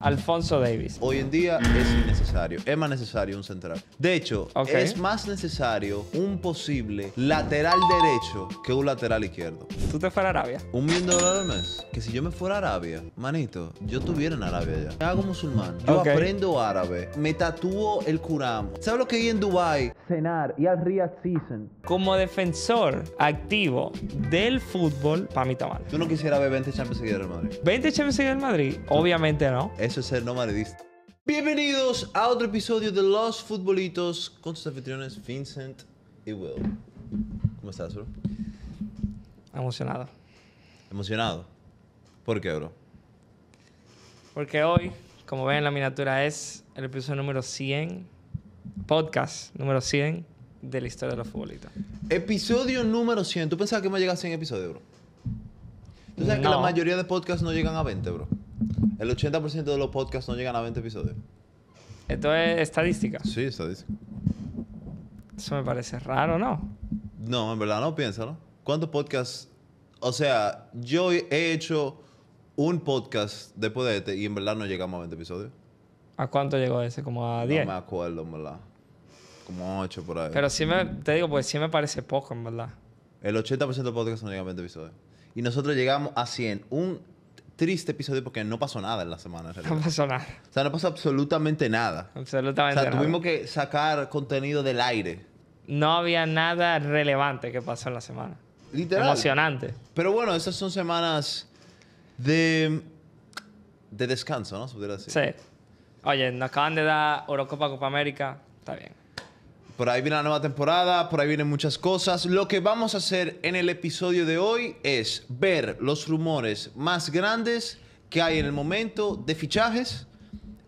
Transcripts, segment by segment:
Alfonso Davis. Hoy en día es innecesario. Es más necesario un central. De hecho, es más necesario un posible lateral derecho que un lateral izquierdo. ¿Tú te fueras a Arabia? Un millón de dólares al mes. Que si yo me fuera a Arabia, manito, yo estuviera en Arabia ya. Me hago musulmán. Yo aprendo árabe. Me tatúo el kuram. ¿Sabes lo que hay en Dubai? Cenar y al Riyadh Season. Como defensor activo del fútbol, para mí está mal. ¿Tú no quisieras ver 20 Champions League del Madrid? ¿20 Champions seguir del Madrid? Obviamente no. Eso es ser nomadista. Bienvenidos a otro episodio de Los Futbolitos con sus anfitriones Vincent y Will. ¿Cómo estás, bro? Emocionado. ¿Emocionado? ¿Por qué, bro? Porque hoy, como ven la miniatura, es el episodio número 100, podcast número 100 de la historia de los futbolitos. Episodio número 100. ¿Tú pensabas que me llegas a 100 episodios, bro? ¿Tú sabes que la mayoría de podcasts no llegan a 20, bro? El 80% de los podcasts no llegan a 20 episodios. Esto es estadística. Sí, estadística. Eso me parece raro, ¿no? No, en verdad no, piénsalo. ¿Cuántos podcasts? O sea, yo he hecho un podcast después de este y en verdad no llegamos a 20 episodios. ¿A cuánto llegó ese? ¿Como a 10? No me acuerdo, en verdad. Como 8 por ahí. Pero sí me, te digo, pues sí me parece poco, en verdad. El 80% de los podcasts no llegan a 20 episodios. Y nosotros llegamos a 100. Un triste episodio porque no pasó nada en la semana. En no pasó nada. O sea, no pasó absolutamente nada. Absolutamente. O sea, tuvimos que sacar contenido del aire. No había nada relevante que pasó en la semana. Literal. Emocionante. Pero bueno, esas son semanas de, de descanso, ¿no? Se pudiera decir. Sí. Oye, nos acaban de dar Eurocopa Copa América. Está bien. Por ahí viene la nueva temporada, por ahí vienen muchas cosas. Lo que vamos a hacer en el episodio de hoy es ver los rumores más grandes que hay en el momento de fichajes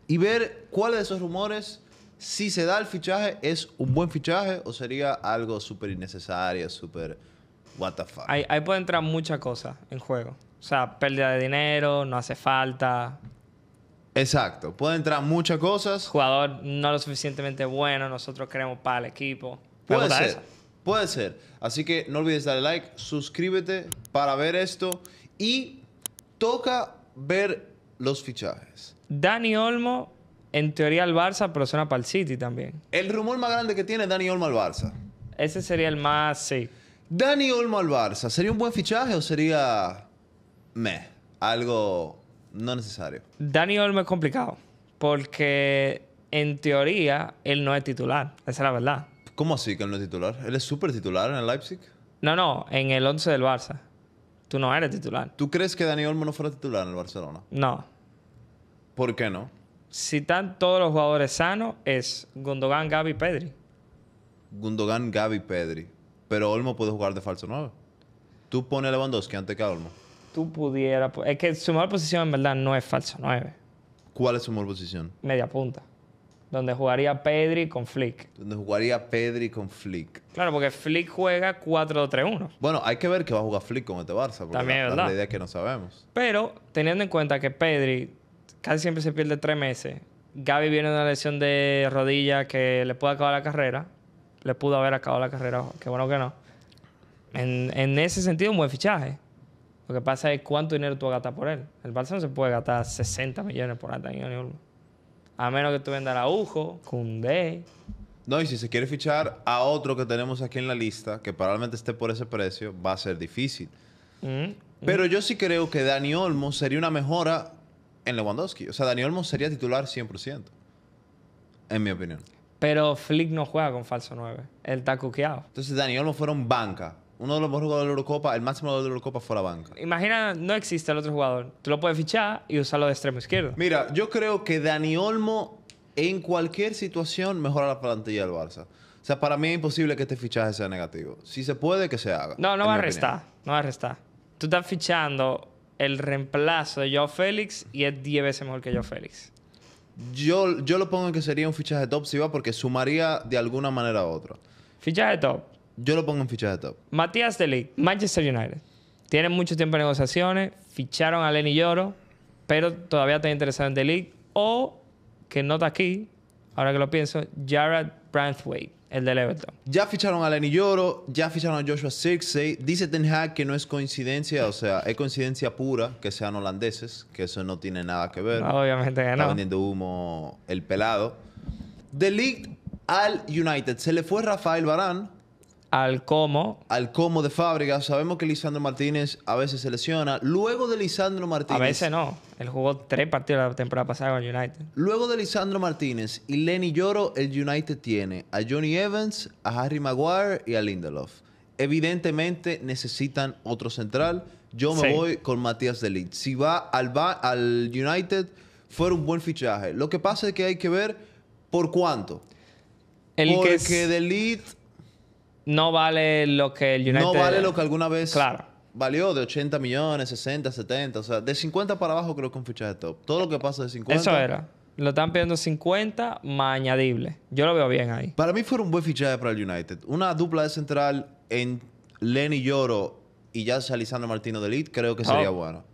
y ver cuáles de esos rumores, si se da el fichaje, es un buen fichaje o sería algo súper innecesario, súper what the fuck. Ahí, puede entrar muchas cosas en juego. O sea, pérdida de dinero, no hace falta, Exacto, Pueden entrar muchas cosas. Jugador no lo suficientemente bueno, nosotros queremos para el equipo. Puede ser, puede ser. Así que no olvides darle like, suscríbete para ver esto y toca ver los fichajes. Dani Olmo, en teoría al Barça, pero suena para el City también. El rumor más grande que tiene es Dani Olmo al Barça. Ese sería el más, sí. Dani Olmo al Barça, ¿sería un buen fichaje o sería... Meh, algo no necesario. Dani Olmo es complicado. Porque en teoría él no es titular. Esa es la verdad. ¿Cómo así que él no es titular? ¿Él es súper titular en el Leipzig? No, no, en el 11 del Barça. Tú no eres titular. ¿Tú crees que Dani Olmo no fuera titular en el Barcelona? No. ¿Por qué no? Si están todos los jugadores sanos, es Gundogan, Gaby, Pedri. Gundogan, Gaby, Pedri. Pero Olmo puede jugar de falso 9. Tú pones a Lewandowski antes que a Olmo tú pudieras. Es que su mejor posición en verdad no es falso 9. ¿Cuál es su mejor posición? Media punta. Donde jugaría Pedri con Flick. Donde jugaría Pedri con Flick. Claro, porque Flick juega 4-3-1. Bueno, hay que ver que va a jugar Flick con este Barça. Porque También es verdad. La idea es que no sabemos. Pero, teniendo en cuenta que Pedri casi siempre se pierde tres meses, Gaby viene de una lesión de rodilla que le pudo acabar la carrera. Le pudo haber acabado la carrera, qué bueno que no. En, en ese sentido, un buen fichaje. Lo que pasa es cuánto dinero tú gastas por él. El Barça no se puede gastar 60 millones por Olmo. A menos que tú vendas a Ujo, Cundé. No, y si se quiere fichar a otro que tenemos aquí en la lista, que probablemente esté por ese precio, va a ser difícil. Mm, Pero mm. yo sí creo que Dani Olmo sería una mejora en Lewandowski. O sea, Dani Olmo sería titular 100%, en mi opinión. Pero Flick no juega con falso 9. Él está cuqueado. Entonces, Dani Olmo fueron banca uno de los mejores jugadores de Eurocopa, el máximo jugador de la Eurocopa fue la banca. Imagina, no existe el otro jugador. Tú lo puedes fichar y usarlo de extremo izquierdo. Mira, yo creo que Dani Olmo en cualquier situación mejora la plantilla del Barça. O sea, para mí es imposible que este fichaje sea negativo. Si se puede, que se haga. No, no va a restar. No va a restar. Tú estás fichando el reemplazo de Joe Félix y es 10 veces mejor que Joe Félix. Yo, yo lo pongo que sería un fichaje top si va porque sumaría de alguna manera a otra. Fichaje top. Yo lo pongo en ficha de top. Matías Delic, Manchester United. Tienen mucho tiempo de negociaciones, ficharon a Lenny Lloro, pero todavía está interesado en Delic. O, que nota aquí, ahora que lo pienso, Jared Branthwaite, el de Everton. Ya ficharon a Lenny Lloro, ya ficharon a Joshua Sixey. Dice Ten Hag que no es coincidencia, o sea, es coincidencia pura que sean holandeses, que eso no tiene nada que ver. obviamente que no. Está vendiendo humo el pelado. Delic al United. Se le fue Rafael Barán al como... Al como de fábrica. Sabemos que Lisandro Martínez a veces se lesiona. Luego de Lisandro Martínez. A veces no. Él jugó tres partidos la temporada pasada con United. Luego de Lisandro Martínez y Lenny Lloro, el United tiene a Johnny Evans, a Harry Maguire y a Lindelof. Evidentemente necesitan otro central. Yo me voy con Matías Delit. Si va al, United, fue un buen fichaje. Lo que pasa es que hay que ver por cuánto. El Porque que Delit no vale lo que el United... No vale lo que alguna vez claro. valió de 80 millones, 60, 70. O sea, de 50 para abajo creo que un fichaje top. Todo lo que pasa de 50... Eso era. Lo están pidiendo 50 más añadible. Yo lo veo bien ahí. Para mí fue un buen fichaje para el United. Una dupla de central en Lenny Lloro y ya sea Lisandro Martino de Elite, creo que sería oh. bueno.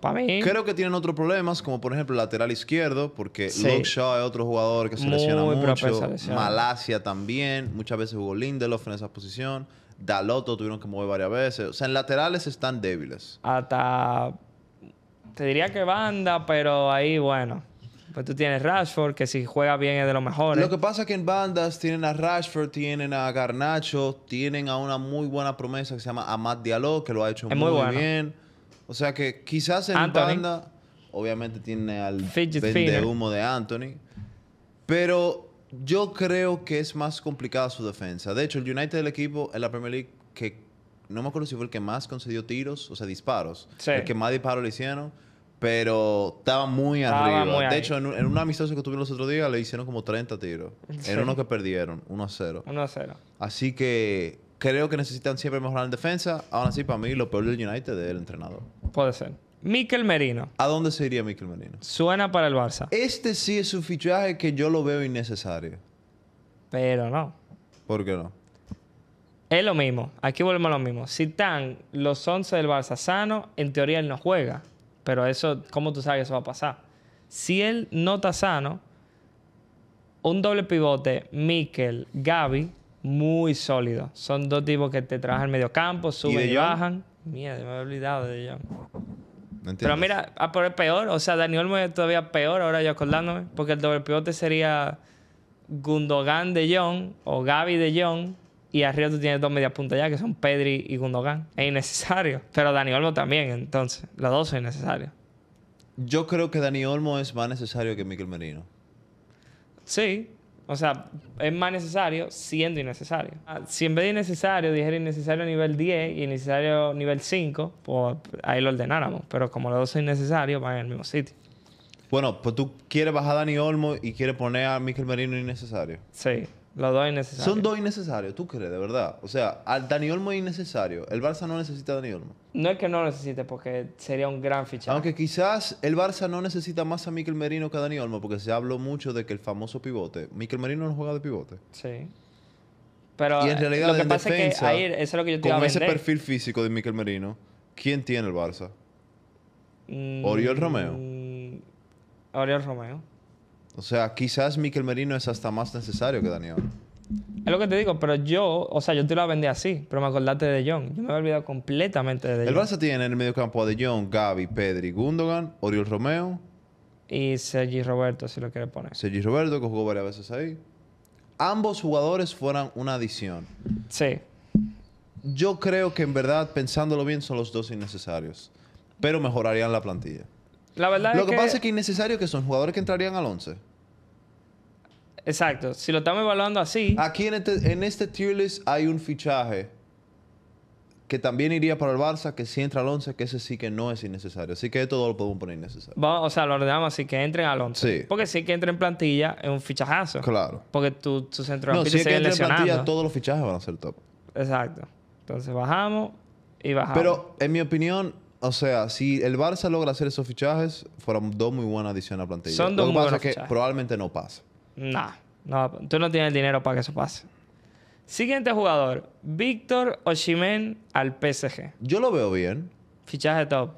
Para mí. Creo que tienen otros problemas, como por ejemplo el lateral izquierdo, porque sí. es otro jugador que se Muy lesiona mucho. Malasia también. Muchas veces jugó Lindelof en esa posición. Daloto tuvieron que mover varias veces. O sea, en laterales están débiles. Hasta. Te diría que banda, pero ahí, bueno. Pues tú tienes Rashford, que si juega bien es de lo mejor. Lo ¿eh? que pasa es que en bandas tienen a Rashford, tienen a Garnacho, tienen a una muy buena promesa que se llama Amad Diallo, que lo ha hecho muy, bien. O sea que quizás en Anthony. banda, obviamente tiene al de humo de Anthony, pero yo creo que es más complicada su defensa. De hecho, el United, del equipo en la Premier League que no me acuerdo si fue el que más concedió tiros, o sea, disparos, el que más disparos le hicieron, pero estaba muy arriba. de hecho, en una amistad que tuvieron los otros días le hicieron como 30 tiros. Era En uno que perdieron, 1 a 0. 1 a 0. Así que creo que necesitan siempre mejorar en defensa. Aún así, para mí, lo peor del United es el entrenador. Puede ser. Miquel Merino. ¿A dónde se iría Miquel Merino? Suena para el Barça. Este sí es un fichaje que yo lo veo innecesario. Pero no. ¿Por qué no? Es lo mismo. Aquí volvemos a lo mismo. Si están los 11 del Barça sano, en teoría él no juega. Pero eso, ¿cómo tú sabes que eso va a pasar? Si él no está sano, un doble pivote, Mikel, Gaby, muy sólido. Son dos tipos que te trabajan en medio campo, suben y, bajan. Mierda, me he olvidado de John. No Pero mira, a por el peor, o sea, Dani Olmo es todavía peor ahora yo acordándome, porque el doble pivote sería Gundogan de John o Gaby de John y arriba tú tienes dos medias puntas ya, que son Pedri y Gundogan. Es innecesario. Pero Dani Olmo también, entonces. Los dos son innecesarios. Yo creo que Dani Olmo es más necesario que miguel Merino. Sí, o sea, es más necesario siendo innecesario. Ah, si en vez de innecesario dijera innecesario nivel 10 y innecesario nivel 5, pues ahí lo ordenáramos. Pero como los dos son innecesarios, van en el mismo sitio. Bueno, pues tú quieres bajar a Dani Olmo y quieres poner a Miquel Merino innecesario. Sí. Los dos innecesarios. Son dos innecesarios, ¿tú crees, de verdad? O sea, Dani Olmo es innecesario. El Barça no necesita a Dani Olmo. No es que no lo necesite, porque sería un gran fichaje. Aunque quizás el Barça no necesita más a Miquel Merino que a Dani Olmo, porque se habló mucho de que el famoso pivote. Miquel Merino no juega de pivote. Sí. Pero en eh, realidad, lo que pasa es que eso es lo que yo te Con ese perfil físico de Miquel Merino, ¿quién tiene el Barça? Mm, Oriol Romeo. Oriol Romeo. O sea, quizás Miquel Merino es hasta más necesario que Daniel. Es lo que te digo, pero yo, o sea, yo te lo vendí así, pero me acordaste de John. Yo me había olvidado completamente de, de El tiene en el mediocampo a De Jong, Gaby, Pedri, Gundogan, Oriol Romeo. Y Sergi Roberto, si lo quieres poner. Sergi Roberto, que jugó varias veces ahí. Ambos jugadores fueran una adición. Sí. Yo creo que en verdad, pensándolo bien, son los dos innecesarios. Pero mejorarían la plantilla. La verdad Lo es que, que pasa es que innecesario que son jugadores que entrarían al 11. Exacto. Si lo estamos evaluando así. Aquí en este, en este tier list hay un fichaje que también iría para el Barça, que si entra al 11, que ese sí que no es innecesario. Así que todo lo podemos poner innecesario. o sea, lo ordenamos así, que entren al 11. Sí. Porque sí que entren en plantilla es un fichajazo. Claro. Porque tu, centro no, si que en plantilla, todos los fichajes van a ser top. Exacto. Entonces bajamos y bajamos. Pero, en mi opinión, o sea, si el Barça logra hacer esos fichajes, fueron dos muy buenas adiciones a plantilla. Son dos que muy que probablemente no pasa. No, tú no tienes dinero para que eso pase. Siguiente jugador, Víctor Oshimen al PSG. Yo lo veo bien. Fichaje top.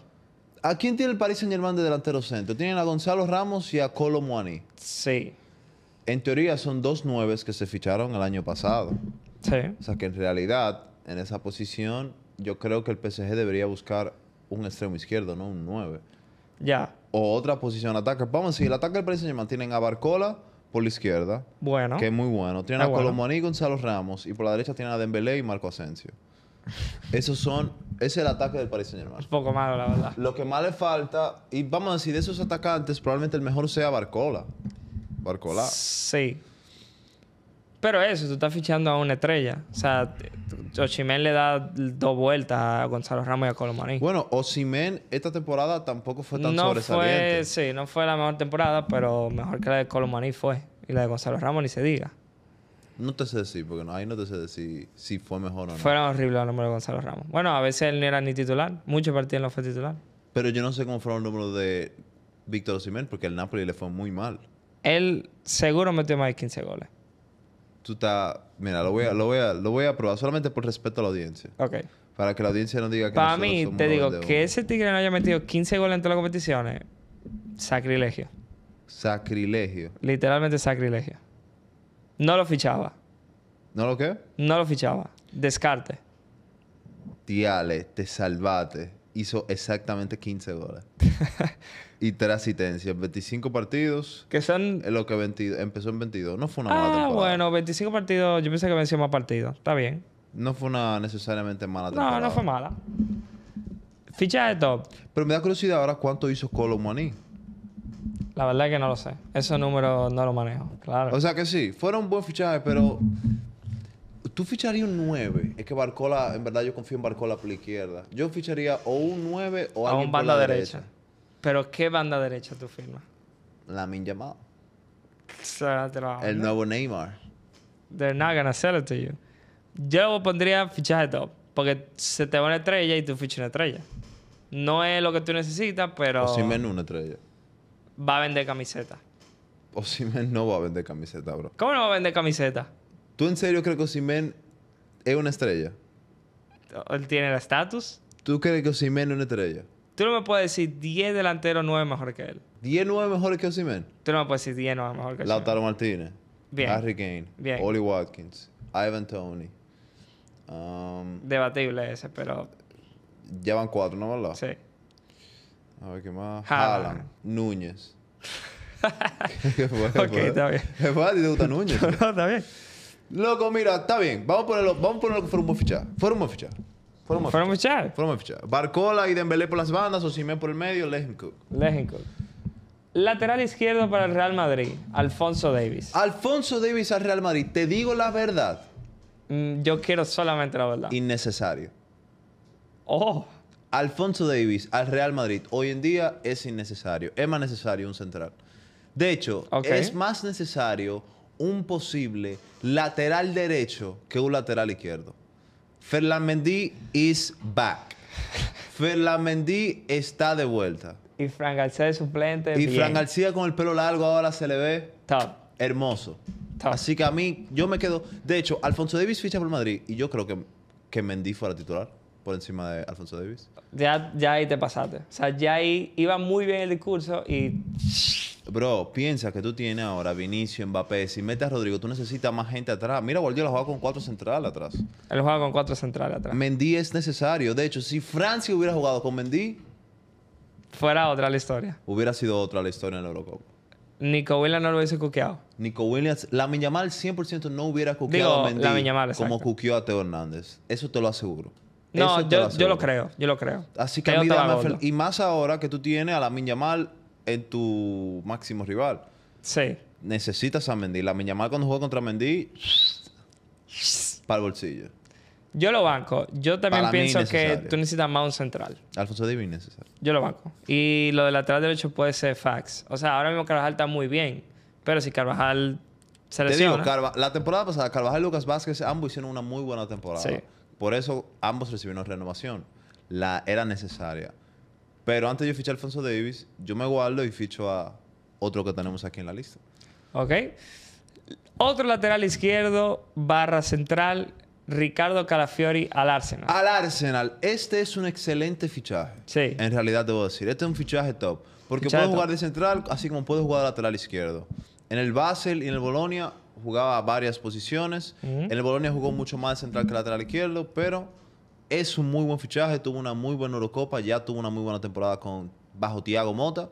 ¿A quién tiene el Paris Saint Germain de delantero centro? Tienen a Gonzalo Ramos y a Colo Sí. En teoría son dos nueves que se ficharon el año pasado. Sí. O sea que en realidad, en esa posición, yo creo que el PSG debería buscar un extremo izquierdo, no un nueve. Ya. O otra posición de ataque. Vamos a seguir el ataque del Paris Saint Germain. Tienen a Barcola, por la izquierda. Bueno. Que es muy bueno. tiene ah, a bueno. y Gonzalo Ramos. Y por la derecha tienen a Dembélé y Marco Asensio. Esos son... Ese es el ataque del Paris Saint-Germain. Es poco malo, la verdad. Lo que más le falta... Y vamos a decir, de esos atacantes, probablemente el mejor sea Barcola. Barcola. Sí. Pero eso, tú estás fichando a una estrella. O sea, Osimén le da dos vueltas a Gonzalo Ramos y a Colomarín. Bueno, Osimén esta temporada tampoco fue tan no sí, no fue la mejor temporada, pero mejor que la de Colomarín fue. Y la de Gonzalo Ramos ni se diga. No te sé decir, porque no, ahí no te sé decir si fue mejor o no. Fueron horribles los números de Gonzalo Ramos. Bueno, a veces él no era ni titular. Muchos partidos no fue titular. Pero yo no sé cómo fueron los números de Víctor Osimén, porque el Napoli le fue muy mal. Él seguro metió más de 15 goles tú estás... Mira, lo voy, a, lo, lo voy a probar solamente por respeto a la audiencia. Ok. Para que la audiencia no diga que Para mí, te digo, que ese tigre no haya metido 15 goles en todas las competiciones, sacrilegio. Sacrilegio. Literalmente sacrilegio. No lo fichaba. ¿No lo qué? No lo fichaba. Descarte. Tiale, te salvate hizo exactamente 15 goles. y tres asistencias, 25 partidos. Que son. Lo que empezó en 22. No fue una mala ah, bueno, 25 partidos. Yo pensé que venció más partidos. Está bien. No fue una necesariamente mala temporada. No, no fue mala. Ficha de top. Pero me da curiosidad ahora cuánto hizo Colomani. La verdad es que no lo sé. Esos números no los manejo. Claro. O sea que sí, fueron buenos fichajes, pero Tú ficharías un 9. Es que Barcola, en verdad yo confío en Barcola por la izquierda. Yo ficharía o un 9 o a un banda por la derecha. Pero ¿qué banda derecha tú firmas? La min llamada. El nuevo Neymar. They're not gonna sell it to you. Yo pondría fichaje top. Porque se te va una estrella y tú fichas una estrella. No es lo que tú necesitas, pero. O si menos una estrella. Va a vender camiseta. O si me no va a vender camiseta, bro. ¿Cómo no va a vender camiseta? ¿Tú en serio crees que Osimhen es una estrella? Él tiene el estatus. ¿Tú crees que Osimhen es una estrella? Tú no me puedes decir 10 delanteros 9 mejor que él. ¿10 9 mejores que Osimhen? Tú no me puedes decir 10 9 mejor que él. Lautaro Martínez. Bien. Harry Kane. Bien. Oli Watkins. Ivan Tony. Um, Debatible ese, pero. Ya van cuatro, ¿no, verdad? Sí. A ver qué más. Haaland. Núñez. ok, está bien. ¿Qué fue? ¿Te gusta Núñez? no, está bien. Loco, mira, está bien. Vamos a ponerlo, vamos a ponerlo que fueron fichar. Fueron fichar. Fueron fichar. Fueron Barcola y Dembélé por las bandas, o Simé por el medio, Legend Cook. Lateral izquierdo para el Real Madrid, Alfonso Davis. Alfonso Davis al Real Madrid, te digo la verdad. Mm, yo quiero solamente la verdad. Innecesario. Oh. Alfonso Davis al Real Madrid hoy en día es innecesario. Es más necesario un central. De hecho, es más necesario un posible lateral derecho que un lateral izquierdo. Ferland Mendy is back. Ferland Mendy está de vuelta. Y Fran García de suplente. Y Fran García con el pelo largo ahora se le ve. Top. Hermoso. Así que a mí, yo me quedo. De hecho, Alfonso Davis ficha por Madrid y yo creo que, que Mendy fuera titular por encima de Alfonso Davis. Ya, ya ahí te pasaste. O sea, ya ahí iba muy bien el discurso y. Bro, piensa que tú tienes ahora Vinicio, Mbappé, si metes a Rodrigo, tú necesitas más gente atrás. Mira, Guardiola juega con cuatro centrales atrás. Él juega con cuatro centrales atrás. Mendy es necesario. De hecho, si Francia hubiera jugado con Mendy... Fuera otra la historia. Hubiera sido otra la historia en el Eurocopa. Nico Williams no lo hubiese cuqueado. Nico Williams, la Miñamal 100% no hubiera cuqueado a Mendy la como cuqueó a Teo Hernández. Eso te lo aseguro. No, yo lo, creo, yo lo creo. Así que a mí y más ahora que tú tienes a la Miñamal en tu máximo rival. Sí. Necesitas a Mendy. La llamada cuando jugó contra Mendy, para el bolsillo. Yo lo banco. Yo también pienso que tú necesitas más un central. Alfonso es necesario. Yo lo banco. Y lo del lateral derecho puede ser Fax. O sea, ahora mismo Carvajal está muy bien. Pero si Carvajal se le la temporada pasada, Carvajal y Lucas Vázquez ambos hicieron una muy buena temporada. Por eso ambos recibieron renovación. La era necesaria. Pero antes de fichar a Alfonso Davis, yo me guardo y ficho a otro que tenemos aquí en la lista. Ok. Otro lateral izquierdo, barra central, Ricardo Calafiori al Arsenal. Al Arsenal. Este es un excelente fichaje. Sí. En realidad debo decir. Este es un fichaje top. Porque puede jugar de central, así como puede jugar de lateral izquierdo. En el Basel y en el Bolonia jugaba varias posiciones. En el Bolonia jugó mucho más central que lateral izquierdo, pero es un muy buen fichaje, tuvo una muy buena Eurocopa, ya tuvo una muy buena temporada con bajo Tiago Mota.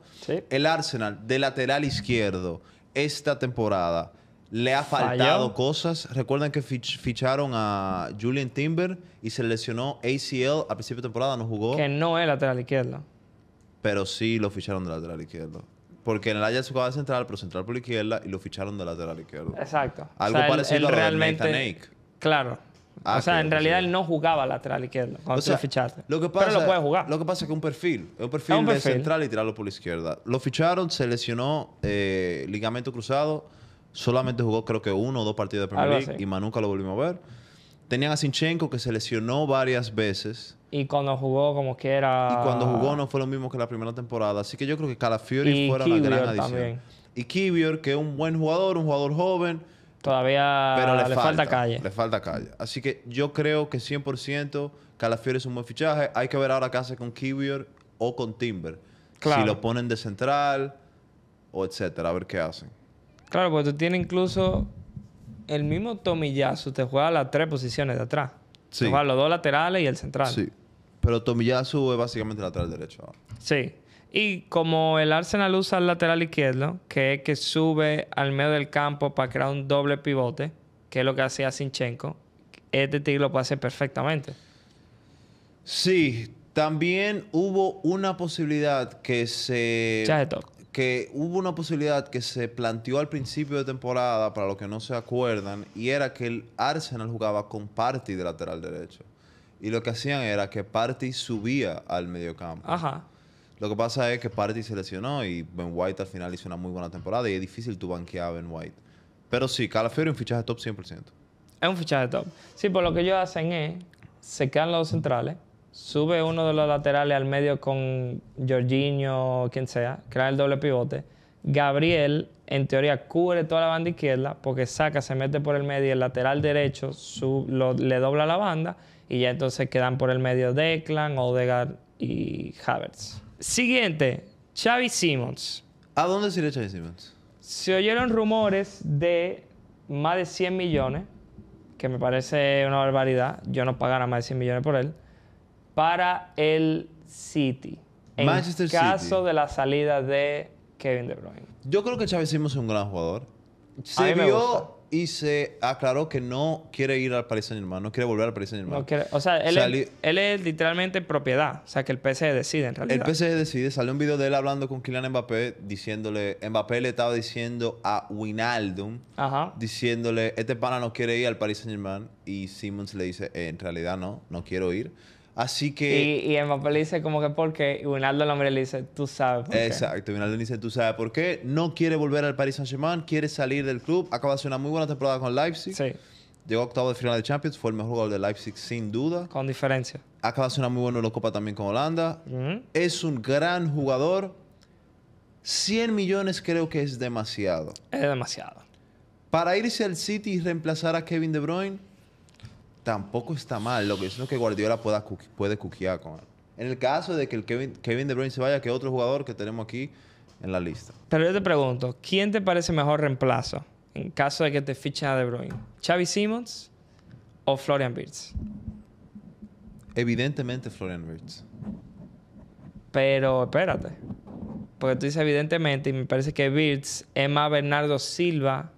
El Arsenal de lateral izquierdo esta temporada le ha faltado cosas. Recuerden que ficharon a Julian Timber y se lesionó ACL a principio de temporada, no jugó. Que no es lateral izquierda. Pero sí lo ficharon de lateral izquierdo. Porque en el Ajax jugaba central, pero central por la izquierda y lo ficharon de lateral izquierdo. Exacto. Algo parecido a realmente, Claro. Ah, o sea, en realidad él no jugaba lateral izquierdo cuando o lo fichaste. Lo que pasa, pero lo puede jugar. Lo que pasa es que un perfil, es un perfil, es un perfil. de central y tirarlo por la izquierda. Lo ficharon, se lesionó eh, ligamento cruzado, solamente jugó creo que uno o dos partidos de Premier League y más nunca lo volvimos a ver. Tenían a Sinchenko que se lesionó varias veces. Y cuando jugó como que era... Y cuando jugó no fue lo mismo que la primera temporada. Así que yo creo que Calafiori y fuera la gran adición. Y Kibior, que es un buen jugador, un jugador joven Todavía le, falta, calle. Le falta calle. Así que yo creo que 100% Calafiori es un buen fichaje. Hay que ver ahora qué hace con Kiwior o con Timber. Claro. Si lo ponen de central o etcétera, a ver qué hacen. Claro, porque tú tienes incluso el mismo Tomiyasu te juega las tres posiciones de atrás. Sí. Te juega los dos laterales y el central. Sí. Pero Tomiyasu es básicamente lateral derecho. Sí. Y como el Arsenal usa el lateral izquierdo, que es que sube al medio del campo para crear un doble pivote, que es lo que hacía Sinchenko, este Tigre lo puede hacer perfectamente. Sí, también hubo una posibilidad que se. Que hubo una posibilidad que se planteó al principio de temporada, para los que no se acuerdan, y era que el Arsenal jugaba con Party de lateral derecho. Y lo que hacían era que Party subía al mediocampo. Ajá. Lo que pasa es que Party se lesionó y Ben White al final hizo una muy buena temporada y es difícil tu banquear a Ben White. Pero sí, Calafiori es un fichaje top 100%. Es un fichaje top. Sí, por lo que ellos hacen es, se quedan los centrales, sube uno de los laterales al medio con Jorginho, o quien sea, crea el doble pivote. Gabriel, en teoría, cubre toda la banda izquierda porque saca, se mete por el medio y el lateral derecho le dobla la banda y ya entonces quedan por el medio Declan, Odegaard y Havertz. Siguiente, Xavi Simmons. ¿A dónde se Xavi Simmons? Se oyeron rumores de más de 100 millones, que me parece una barbaridad. Yo no pagara más de 100 millones por él, para el City. En caso de la salida de Kevin De Bruyne. Yo creo que Xavi Simmons es un gran jugador. Se y se aclaró que no quiere ir al Paris Saint Germain, no quiere volver al Paris Saint Germain. o sea, él, es, literalmente propiedad, o sea, que el PSG decide en realidad. El PSG decide, salió un video de él hablando con Kylian Mbappé, diciéndole, Mbappé le estaba diciendo a Winaldum, diciéndole, este pana no quiere ir al Paris Saint Germain, y Simmons le dice, eh, en realidad no, no quiero ir. Así que... Y, y papel dice como que por qué, y Wijnaldum le dice, tú sabes por qué. Exacto, Unaldo dice, tú sabes por qué. No quiere volver al Paris Saint-Germain, quiere salir del club. Acaba de hacer una muy buena temporada con Leipzig. Sí. Llegó octavo de final de Champions, fue el mejor jugador de Leipzig sin duda. Con diferencia. Acaba de hacer una muy buena Eurocopa también con Holanda. Mm. Es un gran jugador. 100 millones creo que es demasiado. Es demasiado. Para irse al City y reemplazar a Kevin De Bruyne, tampoco está mal. Lo que es lo que Guardiola pueda, puede cuquear con él. En el caso de que el Kevin, De Bruyne se vaya, que otro jugador que tenemos aquí en la lista. Pero yo te pregunto, ¿quién te parece mejor reemplazo en caso de que te fichen a De Bruyne? ¿Xavi Simmons o Florian Birds? Evidentemente Florian Birds. Pero espérate. Porque tú dices evidentemente y me parece que Birds es más Bernardo Silva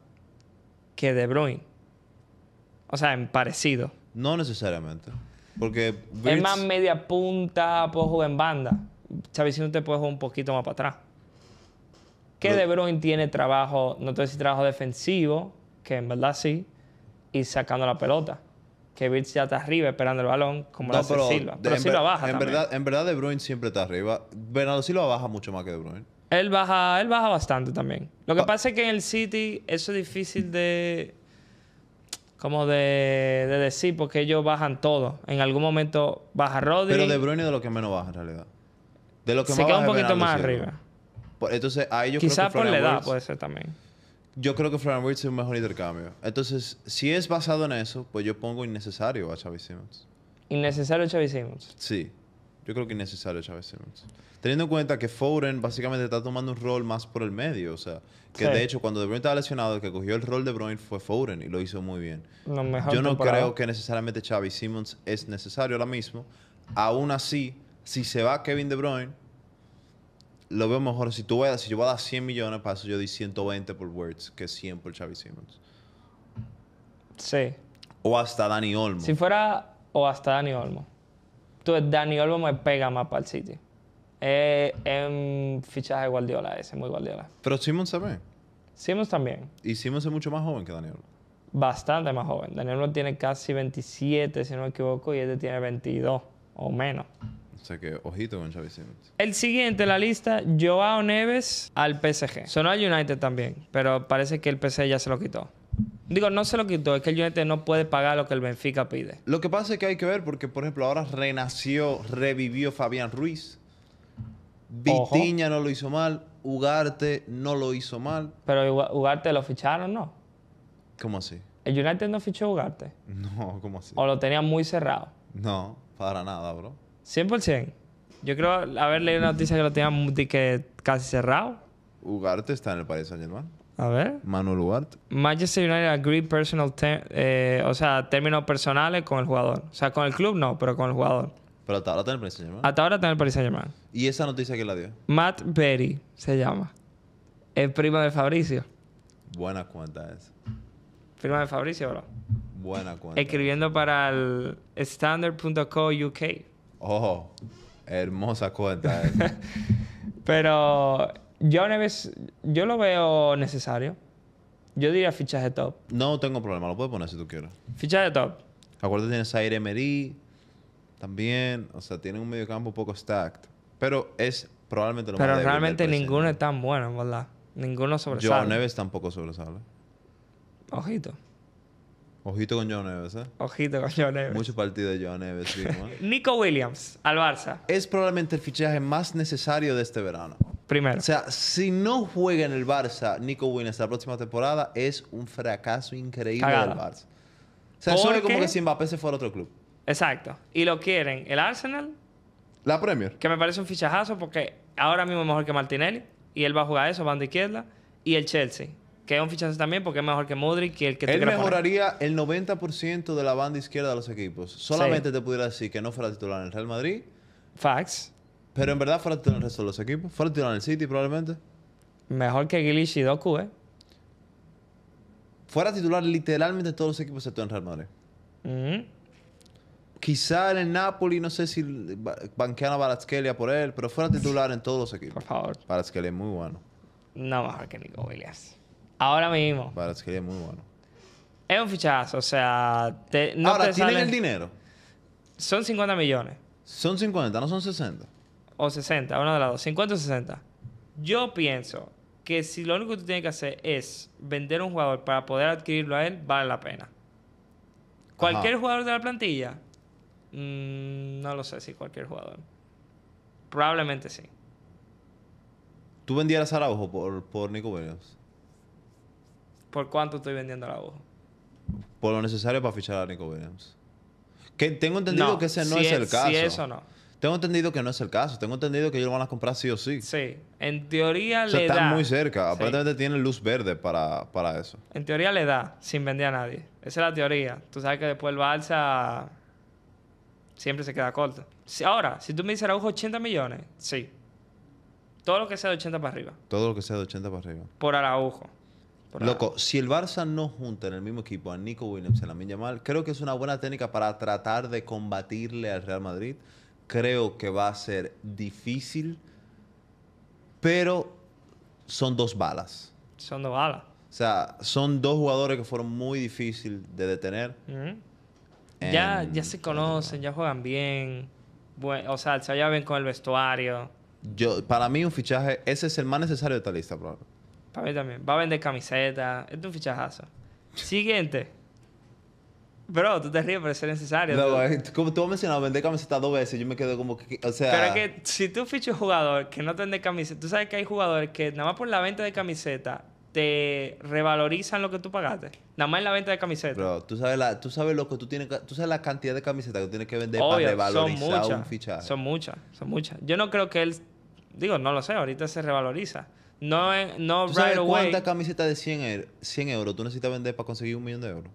que De Bruyne. O sea, en parecido. No necesariamente. Porque. Es más media punta, pues jugar en banda. no te puede jugar un poquito más para atrás. Que De Bruyne tiene trabajo, no te voy trabajo defensivo, que en verdad sí, y sacando la pelota. Que Birch ya está arriba esperando el balón, como la lo Silva. Pero en baja. En verdad, en verdad, De Bruyne siempre está arriba. Bernardo Silva baja mucho más que De Bruyne. Él baja, él baja bastante también. Lo que ah. pasa es que en el City eso es difícil de como de, decir, porque ellos bajan todo. En algún momento baja Rodri. Pero De Bruyne de lo que menos baja, en realidad. De lo que se queda un poquito más arriba. Pues, entonces, a ellos Quizás por la edad puede ser también. Yo creo que Florian Wirtz es un mejor intercambio. Entonces, si es basado en eso, pues yo pongo innecesario a Xavi Simmons. Innecesario Chávez Simmons. Sí. Yo creo que innecesario Chávez Simmons. Teniendo en cuenta que Foden básicamente está tomando un rol más por el medio. O sea, que de hecho cuando De Bruyne estaba lesionado, el que cogió el rol de De Bruyne fue Foden y lo hizo muy bien. Yo no creo que necesariamente Xavi Simmons es necesario ahora mismo. Aún así, si se va Kevin De Bruyne, lo veo mejor. Si, tú vas, si yo voy a dar 100 millones, para eso yo di 120 por Words, que 100 por Xavi Simmons. Sí. O hasta Dani Olmo. Si fuera o hasta Dani Olmo. Tú, Dani Olmo me pega más para el City. Es eh, un fichaje Guardiola ese, muy Guardiola. Pero Simmons también. Simmons también. Y Simmons es mucho más joven que Daniel. Bastante más joven. Daniel tiene casi 27, si no me equivoco, y este tiene 22 o menos. O sea que, ojito con Xavi Simmons. El siguiente en la lista, Joao Neves al PSG. Sonó al United también, pero parece que el PSG ya se lo quitó. Digo, no se lo quitó, es que el United no puede pagar lo que el Benfica pide. Lo que pasa es que hay que ver, porque por ejemplo, ahora renació, revivió Fabián Ruiz. Vitiña no lo hizo mal. Ugarte no lo hizo mal. Pero Ugarte lo ficharon, ¿no? ¿Cómo así? ¿El United no fichó Ugarte? No, ¿cómo así? ¿O lo tenían muy cerrado? No, para nada, bro. 100%. Yo creo haber leído una noticia que lo tenían que casi cerrado. Ugarte está en el Paris Saint-Germain. A ver. Manuel Ugarte. Manchester United agreed personal, eh, o sea, términos personales con el jugador. O sea, con el club no, pero con el jugador. Pero hasta ahora está en el Paris Saint Germain. Hasta ahora está en el Paris Saint ¿Y esa noticia que la dio? Matt Berry se llama. Es prima de Fabricio. Buenas cuentas esa. Prima de Fabricio, bro. Buena cuenta. Escribiendo para el standard.co.uk. UK. Oh, hermosa cuenta Pero yo, Neves, yo lo veo necesario. Yo diría fichaje top. No tengo problema, lo puedes poner si tú quieres. Fichaje top. Acuérdate, tienes aire Emery, también, o sea, tienen un mediocampo un poco stacked. Pero es probablemente lo Pero realmente ninguno es tan bueno, ¿verdad? Ninguno sobresale. Joao Neves tampoco sobresale. Ojito. Ojito con Joao Neves, ¿eh? Ojito con Joao Neves. Mucho partidos de Joao Neves. ¿eh? Nico Williams, al Barça. Es probablemente el fichaje más necesario de este verano. Primero. O sea, si no juega en el Barça Nico Williams la próxima temporada, es un fracaso increíble al del Barça. O sea, como que si Mbappé se fuera a otro club. Exacto. Y lo quieren el Arsenal. La Premier. Que me parece un fichajazo porque ahora mismo es mejor que Martinelli. Y él va a jugar eso, banda izquierda. Y el Chelsea. Que es un fichajazo también porque es mejor que Modric que el que Él mejoraría el 90% de la banda izquierda de los equipos. Solamente te pudiera decir que no fuera titular en el Real Madrid. Facts. Pero en verdad fuera titular en el resto de los equipos. Fuera titular en el City probablemente. Mejor que Gillish y Doku, ¿eh? Fuera titular literalmente en todos los equipos excepto en Real Madrid. Mm Quizá en el Napoli, no sé si banquean a Baratskelia por él, pero fuera titular en todos los equipos. Por favor. Baratskelia es muy bueno. No mejor que Nico Williams. Ahora mismo. Baratskelia es muy bueno. Es un fichazo, o sea. Ahora, ¿tienen el dinero? Son 50 millones. Son 50, no son 60. O 60, uno de las dos. 50 o 60. Yo pienso que si lo único que tú tienes que hacer es vender un jugador para poder adquirirlo a él, vale la pena. Cualquier jugador de la plantilla Mm, no lo sé si cualquier jugador. Probablemente sí. ¿Tú vendieras a Araujo por, por Nico Williams? ¿Por cuánto estoy vendiendo a Araujo? Por lo necesario para fichar a Nico Williams. Que tengo entendido que ese no es, el caso. Sí, eso no. Tengo entendido que no es el caso. Tengo entendido que ellos lo van a comprar sí o sí. Sí. En teoría le da. muy cerca. Aparentemente tiene luz verde para, para, eso. En teoría le da, sin vender a nadie. Esa es la teoría. Tú sabes que después el Barça siempre se queda corta. Si, ahora, si tú me dices Araujo 80 millones, sí. Todo lo que sea de 80 para arriba. Todo lo que sea de 80 para arriba. Por Araujo. Loco, si el Barça no junta en el mismo equipo a Nico Williams y a la mal, creo que es una buena técnica para tratar de combatirle al Real Madrid. Creo que va a ser difícil, pero son dos balas. Son dos balas. O sea, son dos jugadores que fueron muy difíciles de detener. Ya, ya se conocen, ya juegan bien. Bueno, o sea, se allá bien con el vestuario. Yo, para mí un fichaje, ese es el más necesario de esta lista, bro. Para mí también. Va a vender camiseta Este es un fichajazo. Siguiente. Bro, tú te ríes, pero es necesario. No, eh, como tú has mencionado vender camisetas dos veces. Yo me quedo como que. O sea. Pero que si tú fichas un jugador que no te vende camiseta. Tú sabes que hay jugadores que nada más por la venta de camiseta te revalorizan lo que tú pagaste. Nada más en la venta de camisetas. Bro, tú sabes, la, tú sabes lo que tú tienes tú sabes la cantidad de camisetas que tienes que vender para revalorizar son muchas, un fichaje. Son muchas, son muchas. Yo no creo que él, digo, no lo sé, ahorita se revaloriza. No, no ¿Cuántas camisetas de 100, 100 er, euros tú necesitas vender para conseguir un millón de euros?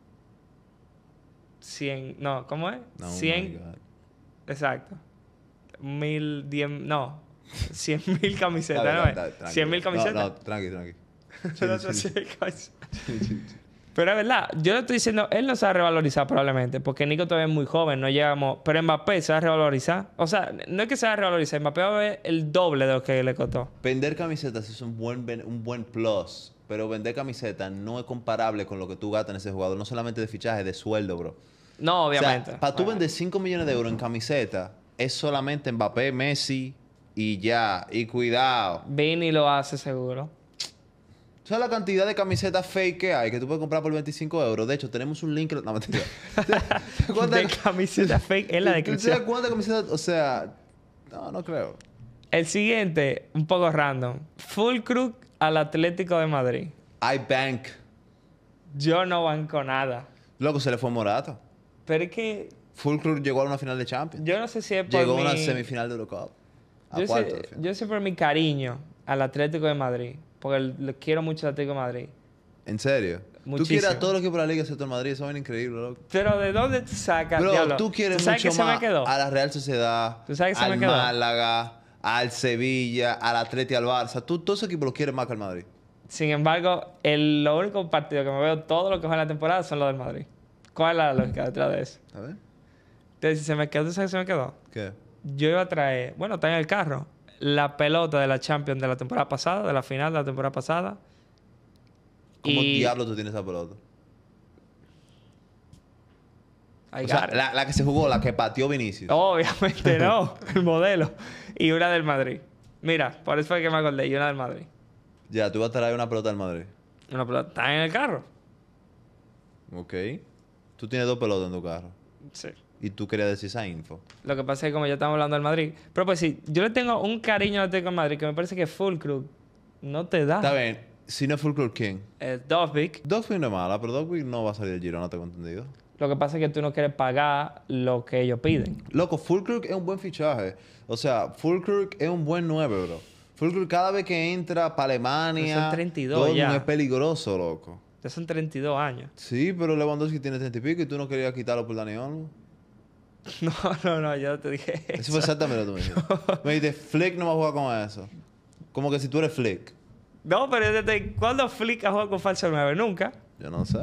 100, no, ¿cómo es? 100. exacto. Mil, diez, no. 100 mil camisetas, 100 mil camisetas. No, no, tranqui, tranqui. Pero es verdad, yo le estoy diciendo, él no se va a revalorizar probablemente, porque Nico todavía es muy joven, no llegamos. Pero Mbappé se va a revalorizar. O sea, no es que se va a revalorizar, Mbappé va a ver el doble de lo que le costó. Vender camisetas es un buen, un buen plus, pero vender camisetas no es comparable con lo que tú gastas en ese jugador, no solamente de fichaje, de sueldo, bro. No, obviamente. O sea, para tú vender 5 millones de euros en camiseta, es solamente Mbappé, Messi y ya. Y cuidado. Vini lo hace seguro. ¿Sabes la cantidad de camisetas fake que hay que tú puedes comprar por 25 euros? De hecho, tenemos un link. No, mentira. ¿Cuántas camisetas fake es la descripción. ¿Sabes cuántas camisetas? O sea, no, no creo. El siguiente, un poco random. Full crook al Atlético de Madrid. I bank. Yo no banco nada. Loco, se le fue Morata. Pero es que. Full crook llegó a una final de Champions. Yo no sé si es por. Llegó a una semifinal de Eurocup. A yo, yo sé por mi cariño al Atlético de Madrid porque lo quiero mucho el Atlético de Madrid. ¿En serio? Muchísimo. Tú quieres a todos los equipos de la liga excepto el Madrid, eso es increíble, loco. Pero ¿de dónde tú sacas, Bro, tú quieres ¿Tú sabes mucho que más se me quedó? a la Real Sociedad, ¿Tú sabes que se me quedó? Málaga, al Sevilla, al Atleti, al Barça. Tú todos esos equipos los quieres más que al Madrid. Sin embargo, el, lo único partido que me veo todo lo que juega en la temporada son los del Madrid. ¿Cuál es la lógica detrás de eso? A ver. Entonces, si se me quedó, ¿tú sabes que se me quedó? ¿Qué? Yo iba a traer, bueno, está en el carro, la pelota de la Champions de la temporada pasada, de la final de la temporada pasada. ¿Cómo diablo tú tienes esa pelota? O la, que se jugó, la que pateó Vinicius. Obviamente no, el modelo. Y una del Madrid. Mira, por eso fue que me acordé, y una del Madrid. Ya, tú vas a traer una pelota del Madrid. Una pelota. Está en el carro. Ok. Tú tienes dos pelotas en tu carro. Sí y tú querías decir esa info. Lo que pasa es que como ya estamos hablando del Madrid, pero pues si yo le tengo un cariño al Atlético Madrid que me parece que Full no te da. Está bien. Si no es Full ¿quién? Eh, no es mala, pero Dovvik no va a salir del Girona, tengo entendido. Lo que pasa es que tú no quieres pagar lo que ellos piden. Loco, Fulcrook es un buen fichaje. O sea, Fulcrook es un buen 9, bro. Fulcrook cada vez que entra para Alemania... Son 32 todo es peligroso, loco. Ya son 32 años. Sí, pero Lewandowski tiene 30 y pico y tú no querías quitarlo por Dani Olmo. No, no, no, yo te dije. Eso, fue exactamente lo que me dijiste. me dijiste, Flick no va a jugar con eso. Como que si tú eres Flick. No, pero desde cuándo Flick ha jugado con falso 9? Nunca. Yo no sé.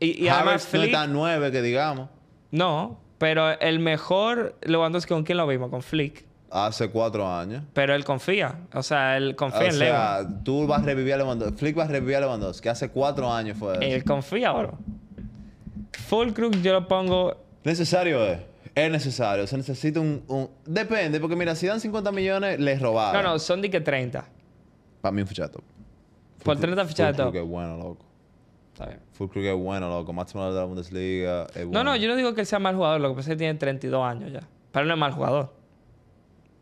Y, y además Flick. No está 9, que digamos. No, pero el mejor Lewandowski, ¿con quién lo vimos? Con Flick. Hace cuatro años. Pero él confía. O sea, él confía en Lewandowski. O sea, tú vas a revivir a Lewandowski. Flick va a revivir a Lewandowski. Hace cuatro años fue eso. Él confía, bro. Full Crook yo lo pongo. Necesario es. Eh. Es necesario, se necesita un, Depende, porque mira, si dan 50 millones, les robaron. No, no, son de que 30. Para mí un fichato. Por 30 fichato. Full, full que es bueno, loco. Está bien. Full que es bueno, loco. Máximo de la Bundesliga. No, no, yo no digo que él sea mal jugador. Lo que pasa es que tiene 32 años ya. Pero no es mal jugador.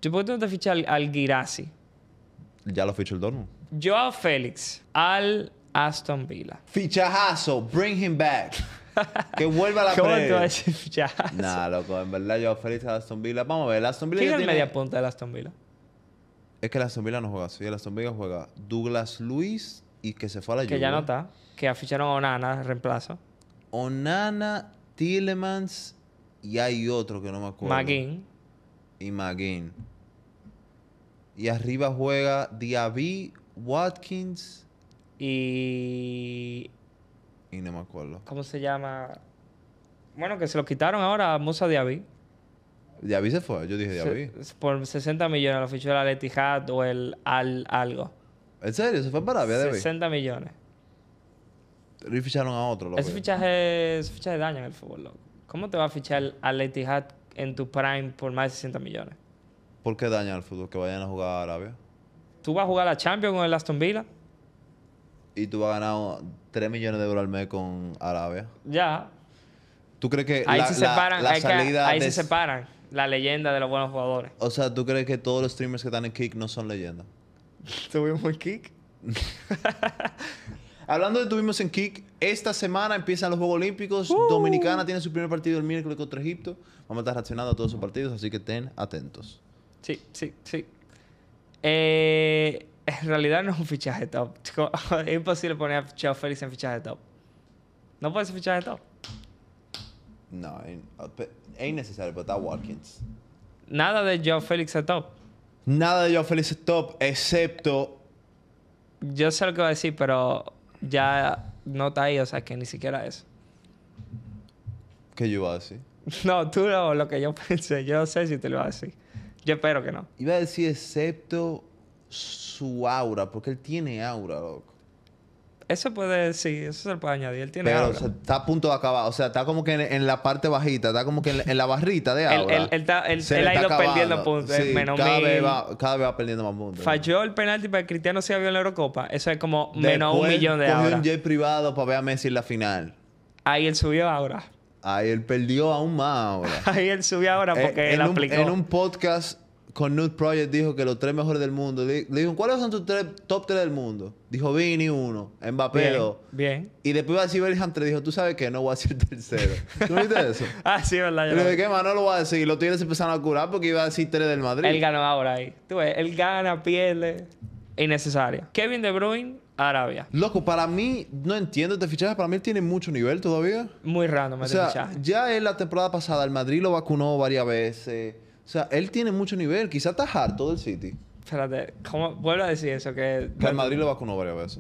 Yo, puedo tener tú no al, al Ya lo fichó el Dortmund. Joao Félix al Aston Villa. Fichajazo. Bring him back. que vuelva a la ¿Cómo no a Nah, loco, en verdad yo feliz a Aston Villa. Vamos a ver, la Aston Villa. ¿Quién es media punta de Aston Villa? Es que la Aston Villa no juega así. La Aston Villa juega Douglas Luis y que se fue a la Que ya no está. Que aficharon a Onana, reemplazo. Onana, Tillemans y hay otro que no me acuerdo. Maguín. Y Maguín. Y arriba juega Diaby, Watkins. Y y no me acuerdo. ¿Cómo se llama? Bueno, que se lo quitaron ahora a Musa Diaby. Diaby se fue, yo dije Diaby. por 60 millones lo fichó el Hat o el al, algo. ¿En serio? ¿Se fue para Arabia 60 millones. Y ficharon a otro, loco. Ese fichaje, daña en el fútbol, loco. ¿Cómo te va a fichar al Hat en tu prime por más de 60 millones? ¿Por qué daña al fútbol que vayan a jugar a Arabia? Tú vas a jugar a la Champions con el Aston Villa. Y tú vas a ganar 3 millones de euros al mes con Arabia. Ya. ¿Tú crees que ahí se separan, la, ahí se separan la leyenda de los buenos jugadores? O sea, ¿tú crees que todos los streamers que están en Kick no son leyendas? ¿Tuvimos en Kick? Hablando de tuvimos en Kick, esta semana empiezan los Juegos Olímpicos. Uh. Dominicana tiene su primer partido el miércoles contra Egipto. Vamos a estar reaccionando a todos sus partidos, así que estén atentos. Sí, sí, sí. Eh, en realidad no es un fichaje top. Es imposible poner a Joe Félix en fichaje top. No puede ser fichaje top. No, eh, es innecesario pero está Watkins. Nada de Joe Félix es top. Nada de Joe Félix es top, excepto. Yo sé lo que va a decir, pero ya no está ahí, o sea, que ni siquiera es ¿Qué yo iba a decir? No, tú no, lo que yo pensé. Yo no sé si te lo voy a decir. Yo espero que no. Iba a decir excepto su aura, porque él tiene aura, loco. Eso puede, sí, eso se puede añadir. Él tiene aura. está a punto de acabar. O sea, está como que en, la parte bajita, está como que en, la barrita de aura. él, está, él ha ido perdiendo puntos. Eh, cada, Vez va, cada vez va perdiendo más puntos. Falló el penalti para que Cristiano se vio en la Eurocopa. Eso es como menos un millón de cogió un jet privado para ver a Messi en la final. Ahí él subió ahora. Ahí él perdió aún más ahora. Ahí él subió ahora eh, porque él aplicó. en un podcast con Nude Project dijo que los tres mejores del mundo. Le, dijo, ¿cuáles son tus tres, top tres del mundo? Dijo Vini uno, Mbappé bien, Bien. Y después iba a decir Bellingham tres. Dijo, ¿tú sabes qué? No voy a decir tercero. ¿Tú viste eso? ah, sí, verdad. Yo ¿De ¿qué más? No lo voy a decir. Los tigres empezaron a curar porque iba a decir tres del Madrid. Él ganó ahora ahí. Tú ves, él gana, pierde. Innecesaria. Kevin De Bruyne, Arabia. Loco, para mí, no entiendo este fichaje. Para mí él tiene mucho nivel todavía. Muy random este o sea, este Ya en la temporada pasada. El Madrid lo vacunó varias veces. O sea, él tiene mucho nivel. Quizá está todo el City. Espérate, ¿cómo vuelvo a decir eso? Que, Al el Madrid lo vacunó varias veces.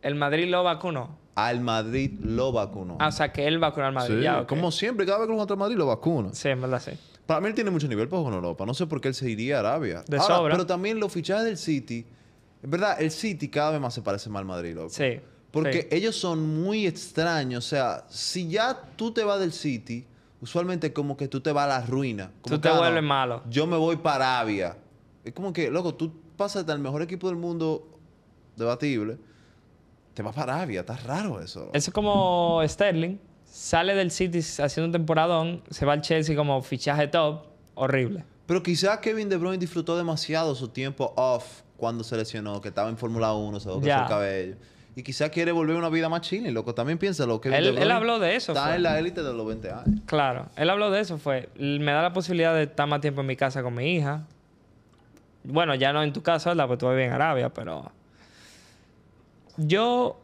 ¿El Madrid lo vacunó? Al ah, Madrid lo vacunó. Ah, o sea, que él vacunó al Madrid. como siempre, cada vez que lo contra el Madrid lo vacuna. Sí, en verdad, sí. Para mí él tiene mucho nivel para pues, Europa. No sé por qué él se iría a Arabia. De Pero también los fichajes del City... es verdad, el City cada vez más se parece más al Madrid, loco. Sí. Porque ellos son muy extraños. O sea, si ya tú te vas del City, usualmente como que tú te vas a la ruina. tú te ah, vuelves malo. Yo me voy para Avia. Es como que, loco, tú pasas del mejor equipo del mundo, debatible, te vas para avia. Está raro eso. Eso es como Sterling. Sale del City haciendo un temporadón, se va al Chelsea como fichaje top. Horrible. Pero quizás Kevin De Bruyne disfrutó demasiado su tiempo off cuando se lesionó, que estaba en Fórmula 1, se dobló el cabello y quizás quiere volver a una vida más y loco. También piensa lo Que él, él habló de eso. Está en la élite de los 20 años. Claro, él habló de eso. Fue, me da la posibilidad de estar más tiempo en mi casa con mi hija. Bueno, ya no en tu casa, ¿verdad? Porque tú vives en Arabia, pero. Yo.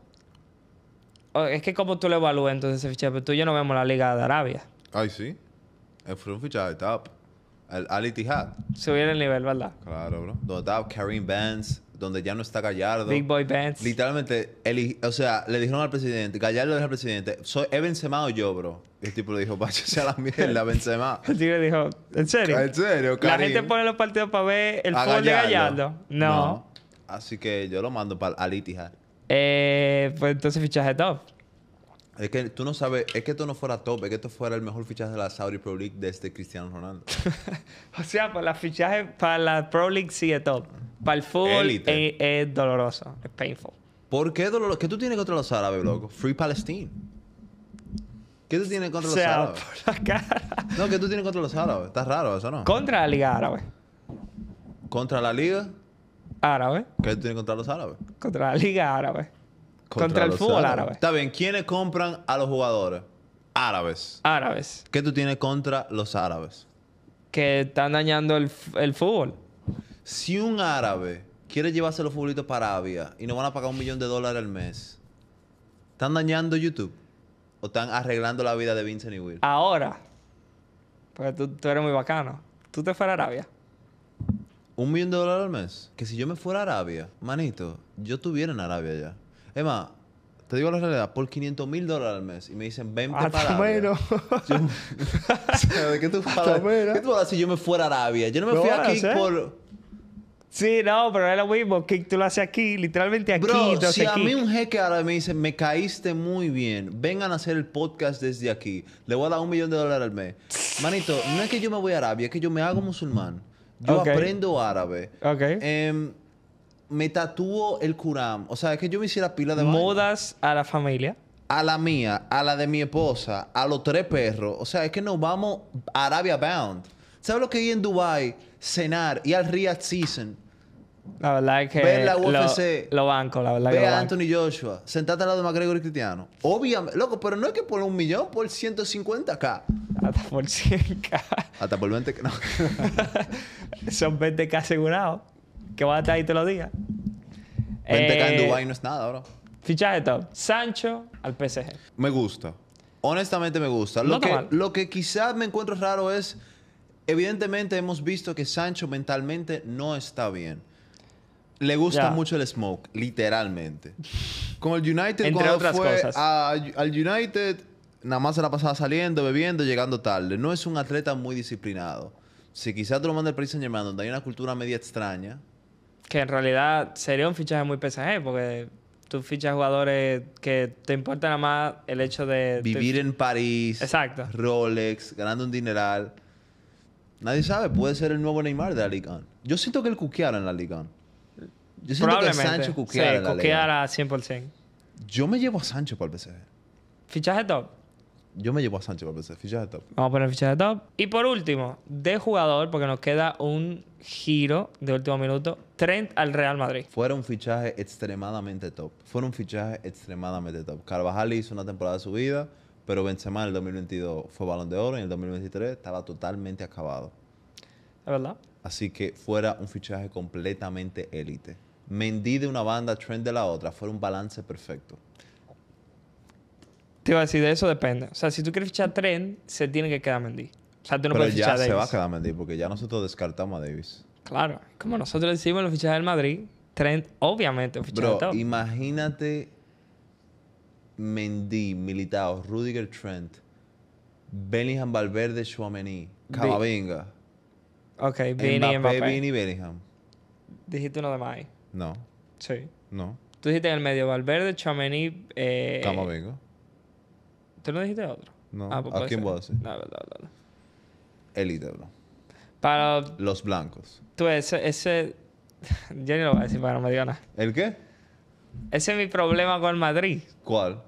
Es que, como tú lo evalúas entonces ese fichaje? Pero tú y yo no vemos la Liga de Arabia. Ay, sí. Eh, fue un fichaje top. El Al Ittihad. Subir el nivel, ¿verdad? Claro, bro. Donde estaba Karim Benz, donde ya no está Gallardo. Big Boy Bands. Literalmente, o sea, le dijeron al presidente, Gallardo es al presidente, soy, vencemado Benzema yo, bro? Y el tipo le dijo, váyase a la mierda, Benzema. el tipo le dijo, ¿en serio? ¿En serio, Karim? La gente pone los partidos para ver el fútbol de Gallardo. No. Así que yo lo mando para litigar... Eh, pues entonces fichaje top. Es que tú no sabes, es que esto no fuera top, es que esto fuera el mejor fichaje de la Saudi Pro League desde Cristiano Ronaldo. o sea, para pues, los fichajes, para la Pro League sí es top. Para el fútbol es, doloroso, es painful. ¿Por qué doloroso? ¿Qué tú tienes contra los árabes, loco? Free Palestine. ¿Qué tú tienes contra los árabes? Por la cara. No, ¿qué tú tienes contra los árabes? Está raro eso, ¿no? Contra la Liga Árabe. ¿Contra la Liga? Árabe. ¿Qué tú tienes contra los árabes? Contra la Liga Árabe. Contra, el fútbol árabe. Está bien, ¿quiénes compran a los jugadores? Árabes. Árabes. ¿Qué tú tienes contra los árabes? Que están dañando el, fútbol. Si un árabe quiere llevarse los futbolitos para Arabia y nos van a pagar un millón de dólares al mes, ¿están dañando YouTube? ¿O están arreglando la vida de Vincent y Will? Ahora. Porque tú, tú eres muy bacano. ¿Tú te fueras a Arabia? ¿Un millón de dólares al mes? Que si yo me fuera a Arabia, manito, yo estuviera en Arabia ya. Emma, te digo la realidad, por 500 mil dólares al mes. Y me dicen ven para menos. qué tú vas ¿Qué tú si yo me fuera a Arabia? Yo no me fui aquí por... Sí, no, pero es lo mismo. Que tú lo haces aquí, literalmente aquí. si a mí un jeque árabe me dice, me caíste muy bien, vengan a hacer el podcast desde aquí, le voy a dar un millón de dólares al mes. Manito, no es que yo me voy a Arabia, es que yo me hago musulmán. Yo aprendo árabe. Ok. Em, me tatuó el Kuram. O sea, es que yo me hiciera pila de Modas a la familia. A la mía, a la de mi esposa, a los tres perros. O sea, es que nos vamos a Arabia Bound. ¿Sabes lo que hay en Dubai? Cenar y al Riyadh Season. La verdad es que. Ver la UFC. Lo, banco, la verdad. Ver a Anthony Joshua. Sentarte al lado de McGregor y Cristiano. Obviamente. Loco, pero no es que por un millón, por 150k. Hasta por 100k. Hasta por 20k. No. Son 20k asegurados que vaya, a estar ahí te lo días. Vente acá en eh, Dubái no es nada, bro. Fichaje top. Sancho al PSG. Me gusta. Honestamente me gusta. Lo, que, quizás me encuentro raro es, evidentemente hemos visto que Sancho mentalmente no está bien. Le gusta mucho el smoke, literalmente. Como el United, cuando otras fue cosas. al United, nada más se la pasaba saliendo, bebiendo, llegando tarde. No es un atleta muy disciplinado. Si quizás te lo manda el Paris Saint Germain, donde hay una cultura media extraña, que en realidad sería un fichaje muy PSG, porque tú fichas jugadores que te importa nada más el hecho de... Vivir en París. Rolex, ganando un dineral. Nadie sabe, puede ser el nuevo Neymar de la Liga. Yo siento que él cuqueara en la Liga. Yo siento que Sancho cuqueara sí, en 100%. Yo me llevo a Sancho para el PSG. ¿Fichaje top? Yo me llevo a Sánchez para fichaje top. Vamos a poner fichaje top. Y por último, de jugador, porque nos queda un giro de último minuto, Trent al Real Madrid. Fue un fichaje extremadamente top. Fue un fichaje extremadamente top. Carvajal hizo una temporada de su pero Benzema en el 2022 fue balón de oro y en el 2023 estaba totalmente acabado. Es verdad. Así que fuera un fichaje completamente élite. mendí de una banda, Trent de la otra, Fue un balance perfecto. Te iba a decir, de eso depende. O sea, si tú quieres fichar a Trent, se tiene que quedar Mendy. O sea, tú no puedes fichar a ya se va a quedar Mendy porque ya nosotros descartamos a Davis. Claro. Como nosotros decimos los fichajes del Madrid, Trent obviamente fichaje Bro, de imagínate Mendy, Militao, Rudiger Trent, Bellingham, Valverde, Chouameni, Camavinga. Ok, Vini Mbappé, Bellingham. Dijiste uno de más No, Sí. no. Tú dijiste en el medio Valverde, Chouameni, eh, Camavinga. ¿Tú no dijiste otro? No. Ah, pues ¿A quién voy a decir? No, verdad, no, no, bro. Para... Los blancos. Tú, ese... ese... Yo ni lo voy a decir para no me ¿El qué? Ese es mi problema con Madrid. ¿Cuál?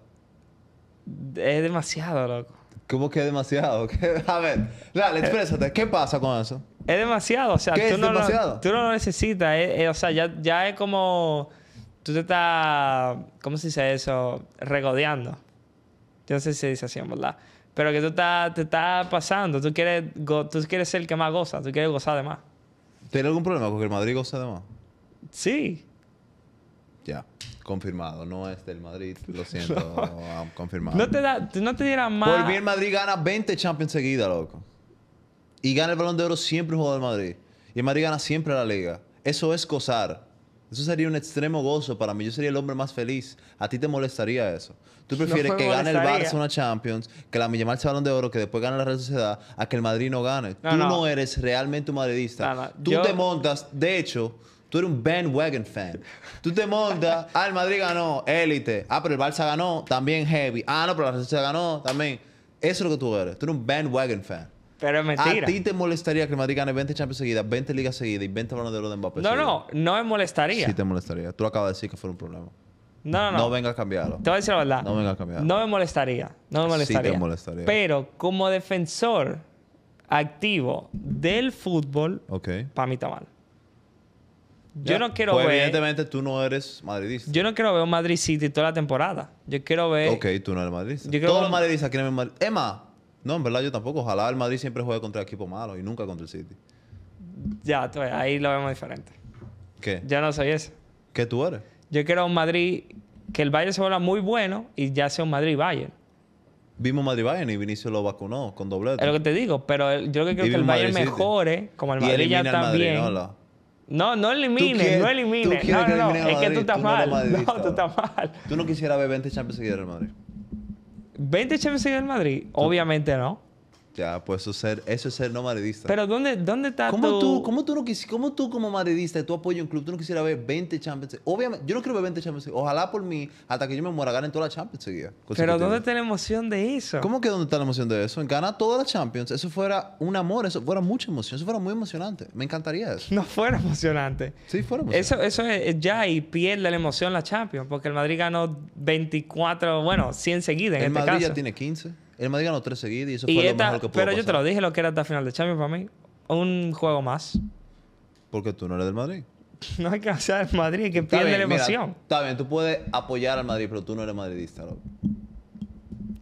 Es demasiado, loco. ¿Cómo que es demasiado? A ver, dale, eh, expresate. ¿Qué pasa con eso? Es demasiado, o sea, ¿Qué tú, es no demasiado? Lo, tú no lo necesitas. Eh, eh, o sea, ya, ya es como. Tú te estás. ¿Cómo se dice eso? Regodeando. Yo no sé si dice así, en verdad. Pero que tú te está pasando. Tú quieres, tú quieres ser el que más goza. Tú quieres gozar de más. ¿Tiene algún problema con que el Madrid goza de más? Sí. Ya, confirmado. No es del Madrid. Lo siento, ah, confirmado. No te, da, más. Por Madrid gana 20 Champions seguida, loco. Y gana el Balón de Oro siempre un jugador del Madrid. Y el Madrid gana siempre la Liga. Eso es gozar. Eso sería un extremo gozo para mí. Yo sería el hombre más feliz. A ti te molestaría eso. Tú prefieres que gane el Barça una Champions, que la Millamar el Balón de Oro, que después gane la Real Sociedad, a que el Madrid no gane. tú no. eres realmente un madridista. Tú te montas, de hecho, tú eres un bandwagon fan. Tú te montas, ah, el Madrid ganó, élite. Ah, pero el Barça ganó, también heavy. Ah, no, pero la Real Sociedad ganó, también. Eso es lo que tú eres. Tú eres un bandwagon fan. Pero es mentira. ¿A ti te molestaría que el Madrid gane 20 Champions seguidas, 20 ligas seguidas y 20 balones de oro de Mbappé? No, no, no me molestaría. Sí te molestaría. Tú lo acabas de decir que fue un problema. No, no, no. No vengas a cambiarlo. Te voy a decir la verdad. No vengas a cambiarlo. No me molestaría. No me molestaría. Sí te molestaría. Pero como defensor activo del fútbol, okay. para mí está mal. Yo no quiero pues ver. Evidentemente tú no eres madridista. Yo no quiero ver un Madrid City toda la temporada. Yo quiero ver. Ok, tú no eres madridista. Todos los madridistas quieren ver Madrid. Emma, no, en verdad yo tampoco. Ojalá el Madrid siempre juegue contra equipos malos y nunca contra el City. Ya, tú ahí lo vemos diferente. ¿Qué? Ya no soy ese. ¿Qué tú eres? Yo quiero un Madrid que el Bayern se vuelva muy bueno y ya sea un Madrid-Bayern. Vimos Madrid-Bayern y Vinicius lo vacunó con doblete. Es lo que te digo, pero yo que creo que el Bayern mejore, como el Madrid ya también. no, no, elimines, no elimines. No, no, no. Es que tú estás mal. No, tú estás mal. Tú no quisieras ver 20 Champions seguidas del Madrid. ¿20 Champions League del Madrid? Obviamente no. Ya, pues, eso ser, eso es ser no madridista. Pero ¿dónde, dónde está ¿Cómo tú? ¿Cómo tú, no cómo tú como madridista, Y tú apoyo un club, tú no quisieras ver 20 Champions Obviamente, yo no quiero ver 20 Champions Ojalá por mí, hasta que yo me muera, ganen todas las Champions League. Pero ¿dónde está la emoción de eso? ¿Cómo que dónde está la emoción de eso? En ganar todas las Champions, eso fuera un amor, eso fuera mucha emoción, eso fuera muy emocionante. Me encantaría eso. No fuera emocionante. Sí, fuera Eso, eso es ya y pierde la emoción la Champions, porque el Madrid ganó 24, bueno, 100 seguidas en el este Madrid ya tiene 15. El Madrid ganó tres seguidos y eso fue lo mejor que pudo Pero yo te lo dije lo que era esta final de Champions para mí. Un juego más. Porque tú no eres del Madrid. No hay que hacer el Madrid, que pierde la emoción. está bien, tú puedes apoyar al Madrid, pero tú no eres madridista, loco.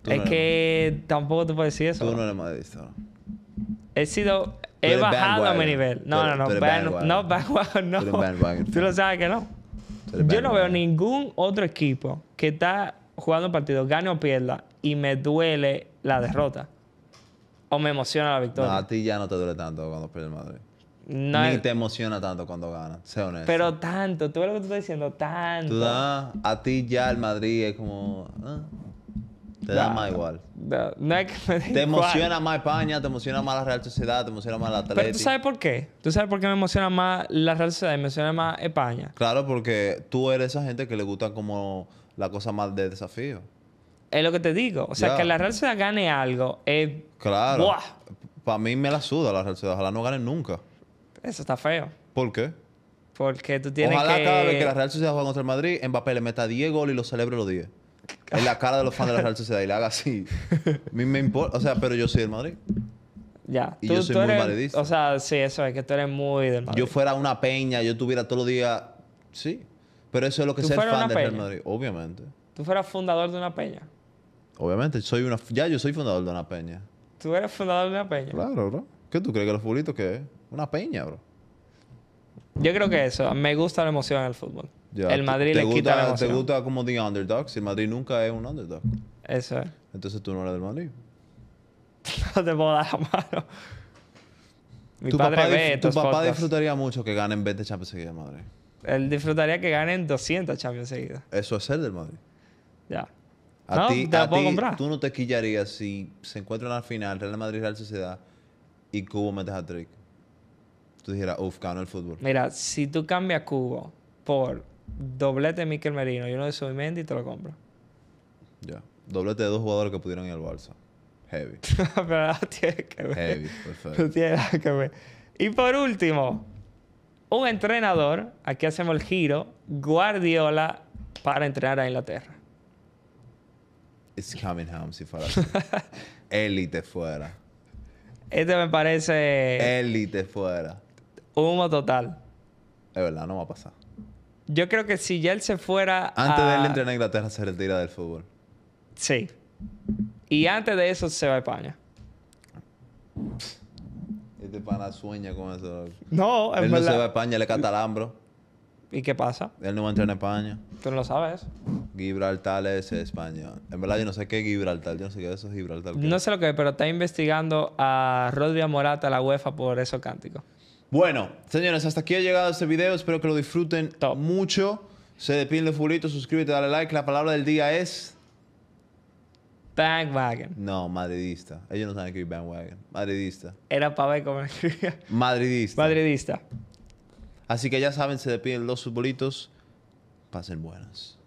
es que tampoco te puedes decir eso. Tú no, eres madridista, loco. He sido. He bajado a mi nivel. No, no, no, no. no, no. tú lo sabes que no. Yo no veo ningún otro equipo que está jugando un partido, gane o pierda, y me duele la derrota. O me emociona la victoria. a ti ya no te duele tanto cuando pierdes el Madrid. Ni te emociona tanto cuando ganas, sé honesto. Pero tanto, tú ves lo que tú estás diciendo, tanto. a ti ya el Madrid es como. Ah, te da, más igual. no es que me Te emociona más España, te emociona más la Real Sociedad, te emociona más la Atlético. Pero tú sabes por qué. Tú sabes por qué me emociona más la Real Sociedad me emociona más España. Claro, porque tú eres esa gente que le gusta como la cosa más de desafío. Es lo que te digo. O sea, que la Real Sociedad gane algo es. Claro. Para mí me la suda la Real Sociedad. Ojalá no gane nunca. Eso está feo. ¿Por qué? Porque tú tienes Ojalá cada vez que la Real Sociedad juega contra el Madrid, Mbappé le meta 10 goles y lo celebre los 10. en la cara de los fans de la Real Sociedad y le haga así. A mí me importa. O sea, pero yo soy del Madrid. Ya. Y tú, yo soy muy eres... O sea, sí, eso es que tú eres muy del Madrid. Yo fuera una peña, yo tuviera todos los días... Sí. Pero eso es lo que ser fan del Real Madrid, obviamente. ¿Tú fueras fundador de una peña? Obviamente, soy una, ya yo soy fundador de una peña. ¿Tú eres fundador de una peña? Claro, bro. ¿Qué tú crees que los futbolistas que es? Una peña, bro. Yo creo que eso. Me gusta la emoción en el fútbol. el Madrid le quita la Te gusta como The Underdogs? Si el Madrid nunca es un underdog. Eso es. Entonces tú no eres del Madrid. no te puedo dar la mano. Mi tu padre papá, ve Tu papá disfrutaría mucho que ganen 20 Champions seguidas, Madrid. Él disfrutaría que ganen 200 Champions seguidas. Eso es ser del Madrid. Ya. A ti, tú no te quillarías si se encuentran al final Real Madrid Real Sociedad y Cubo metes a Trick. Tú dijeras, uff, ganó el fútbol. Mira, si tú cambias Cubo por doblete de Miquel Merino y uno de Soy Mendy, te lo compro. Ya. Doblete de dos jugadores que pudieron ir al Barça. Heavy. Pero no tiene que ver. Heavy, perfecto. Tú tienes que ver. Y por último, un entrenador, aquí hacemos el giro, Guardiola para entrenar a Inglaterra. It's coming home, si fuera Élite fuera. Este me parece. Élite fuera. Humo total. Es verdad, no va a pasar. Yo creo que si ya él se fuera. Antes de él entrenar a Inglaterra, se retira del fútbol. Sí. Y antes de eso se va a España. Este pana sueña con eso. No, es Él no se va a España, le canta al ¿Y qué pasa? Él no va a entrar en España. Tú no lo sabes. Gibraltar es España. En verdad, yo no sé qué es Gibraltar. Yo no sé qué eso Gibraltar. No sé lo que es, pero está investigando a Rodri Morata, la UEFA, por eso cántico. Bueno, señores, hasta aquí ha llegado este video. Espero que lo disfruten mucho. Se de fulito, suscríbete, dale like. La palabra del día es. Bandwagon. No, madridista. Ellos no saben es bandwagon. Madridista. Era para ver cómo escribía. Madridista. Madridista. Así que ya saben, se despiden los futbolitos. Pasen buenas.